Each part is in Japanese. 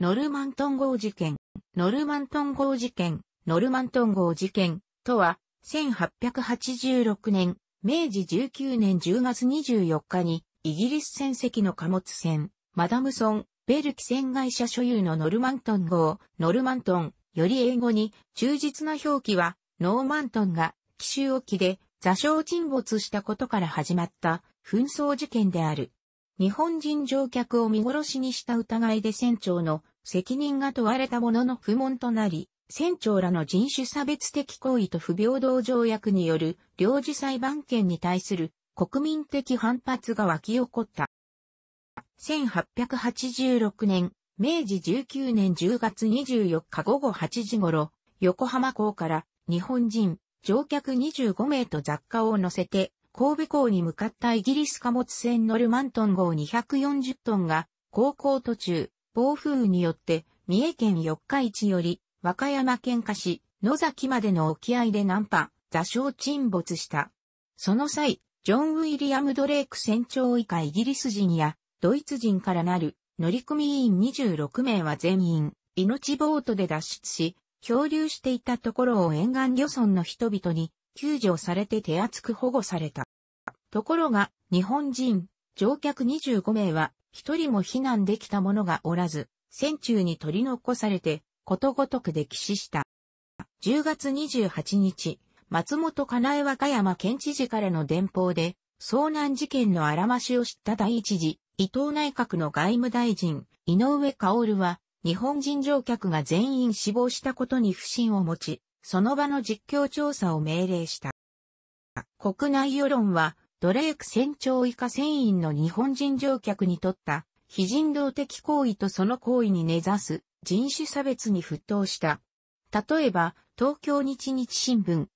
ノルマントン号事件、ノルマントン号事件、ノルマントン号事件とは、1886年、明治19年10月24日に、イギリス船籍の貨物船、マダムソン、ベルキ船会社所有のノルマントン号、ノルマントン、より英語に、忠実な表記は、ノーマントンが、奇襲沖で、座礁沈没したことから始まった紛争事件である。日本人乗客を見殺しにした疑いで船長の責任が問われたものの不問となり、船長らの人種差別的行為と不平等条約による領事裁判権に対する国民的反発が湧き起こった。1886年、明治19年10月24日午後8時頃、横浜港から日本人、乗客25名と雑貨を乗せて、神戸港に向かったイギリス貨物船ノルマントン号240トンが、航行途中、暴風雨によって、三重県四日市より、和歌山県下市、野崎までの沖合で難破、座礁沈没した。その際、ジョン・ウィリアム・ドレイク船長以下イギリス人やドイツ人からなる乗組員26名は全員命ボートで脱出し、漂流していたところを沿岸漁村の人々に救助されて手厚く保護された。ところが日本人乗客25名は一人も避難できた者がおらず、戦中に取り残されて、ことごとく溺死した。10月28日、松本かなえ和歌山県知事からの電報で、遭難事件のあらましを知った第一次、伊藤内閣の外務大臣、井上薫は、日本人乗客が全員死亡したことに不信を持ち、その場の実況調査を命令した。国内世論は、ドレーク船長以下船員の日本人乗客にとった非人道的行為とその行為に根ざす人種差別に沸騰した。例えば、東京日日新聞、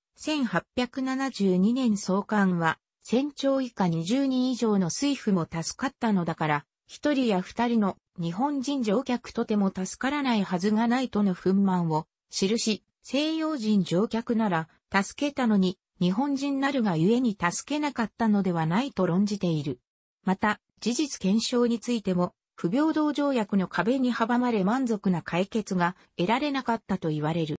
1872年創刊は、船長以下20人以上の水夫も助かったのだから、一人や二人の日本人乗客とても助からないはずがないとの憤懣を記し、西洋人乗客なら助けたのに日本人なるがゆえに助けなかったのではないと論じている。また、事実検証についても、不平等条約の壁に阻まれ満足な解決が得られなかったと言われる。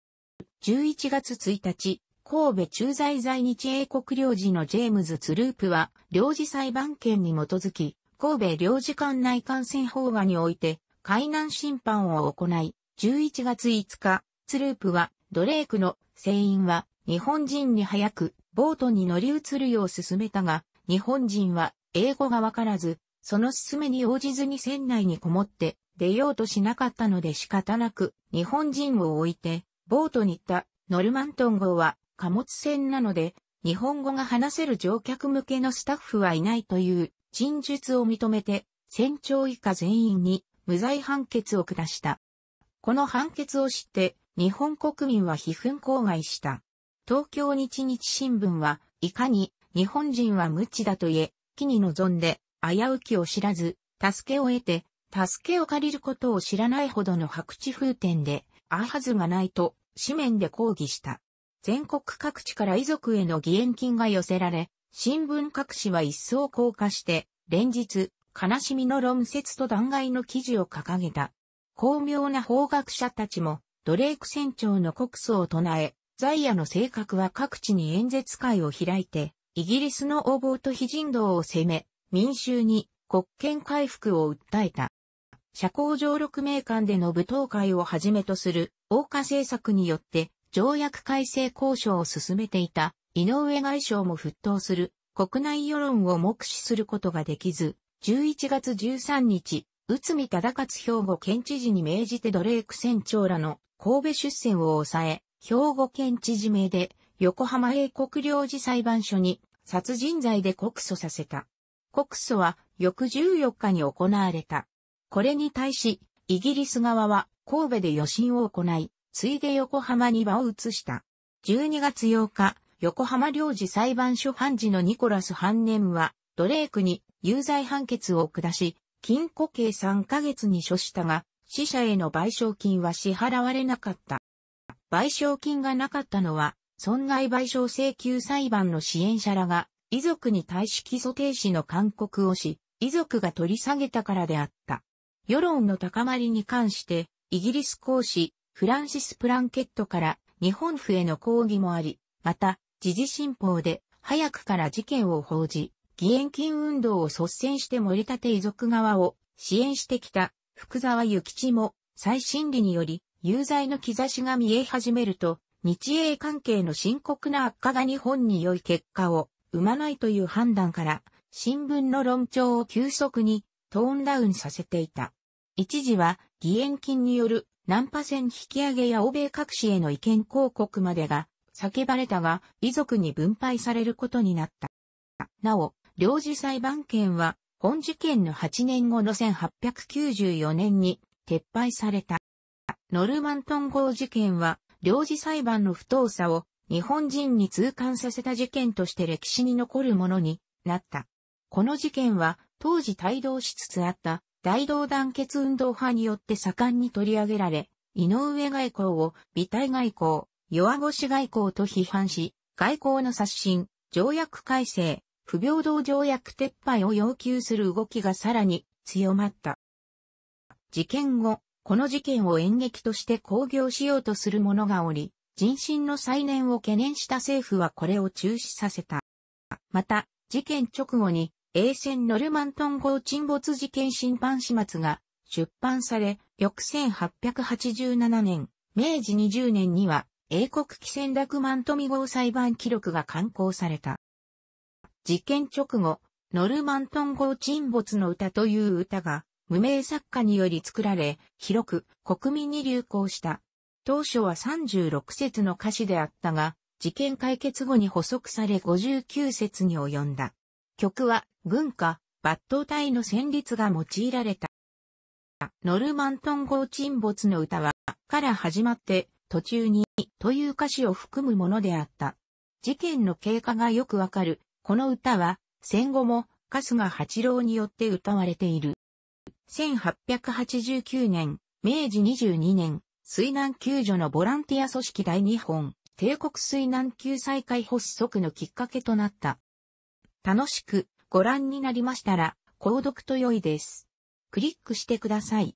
11月1日、神戸駐在在日英国領事のジェームズ・ツループは、領事裁判権に基づき、神戸領事館内感染法案において、海難審判を行い、11月5日、ツループは、ドレークの船員は、日本人に早くボートに乗り移るよう進めたが、日本人は英語がわからず、その勧めに応じずに船内にこもって出ようとしなかったので仕方なく日本人を置いてボートに行ったノルマントン号は貨物船なので日本語が話せる乗客向けのスタッフはいないという陳述を認めて船長以下全員に無罪判決を下した。この判決を知って日本国民は批憤郊外した。東京日日新聞は、いかに日本人は無知だと言え、機に臨んで、危うきを知らず、助けを得て、助けを借りることを知らないほどの白地風天で、あはずがないと、紙面で抗議した。全国各地から遺族への義援金が寄せられ、新聞各紙は一層降下して、連日、悲しみの論説と弾劾の記事を掲げた。巧妙な法学者たちも、ドレーク船長の告訴を唱え、在野の性格は各地に演説会を開いて、イギリスの横暴と非人道を責め、民衆に国権回復を訴えた。社交上六名間での舞踏会をはじめとする、王家政策によって、条約改正交渉を進めていた、井上外相も沸騰する、国内世論を目視することができず、11月13日、内海忠勝兵庫県知事に命じてドレーク船長らの神戸出船を抑え、兵庫県知事名で、横浜英国領事裁判所に殺人罪で告訴させた。告訴は翌14日に行われた。これに対し、イギリス側は神戸で余震を行い、ついで横浜に場を移した。12月8日、横浜領事裁判所判事のニコラス・ハンネムは、ドレークに有罪判決を下し、禁錮刑3ヶ月に処したが、死者への賠償金は支払われなかった。賠償金がなかったのは、損害賠償請求裁判の支援者らが、遺族に対し基礎停止の勧告をし、遺族が取り下げたからであった。世論の高まりに関して、イギリス公使、フランシス・プランケットから日本府への抗議もあり、また、時事新報で早くから事件を報じ、義援金運動を率先して盛り立て遺族側を支援してきた福沢諭吉も再審理により有罪の兆しが見え始めると、日英関係の深刻な悪化が日本に良い結果を生まないという判断から、新聞の論調を急速にトーンダウンさせていた。一時は、義援金による南波線引き上げや欧米各市への意見広告までが叫ばれたが、遺族に分配されることになった。なお、領事裁判権は、本事件の8年後の1894年に撤廃された。ノルマントン号事件は、領事裁判の不当さを日本人に痛感させた事件として歴史に残るものになった。この事件は当時帯同しつつあった大同団結運動派によって盛んに取り上げられ、井上外交を美体外交、弱腰外交と批判し、外交の刷新、条約改正、不平等条約撤廃を要求する動きがさらに強まった。事件後、この事件を演劇として興行しようとする者がおり、人心の再燃を懸念した政府はこれを中止させた。また、事件直後に、英戦ノルマントン号沈没事件審判始末が出版され、翌1887年、明治20年には、英国汽船落ト富号裁判記録が刊行された。事件直後、ノルマントン号沈没の歌という歌が無名作家により作られ、広く国民に流行した。当初は36節の歌詞であったが、事件解決後に補足され59節に及んだ。曲は軍歌、抜刀隊の旋律が用いられた。ノルマントン号沈没の歌は、から始まって、途中に、という歌詞を含むものであった。事件の経過がよくわかる、この歌は、戦後も、春日八郎によって歌われている。1889年、明治22年、水難救助のボランティア組織第日本、帝国水難救済会発足のきっかけとなった。楽しくご覧になりましたら、購読と良いです。クリックしてください。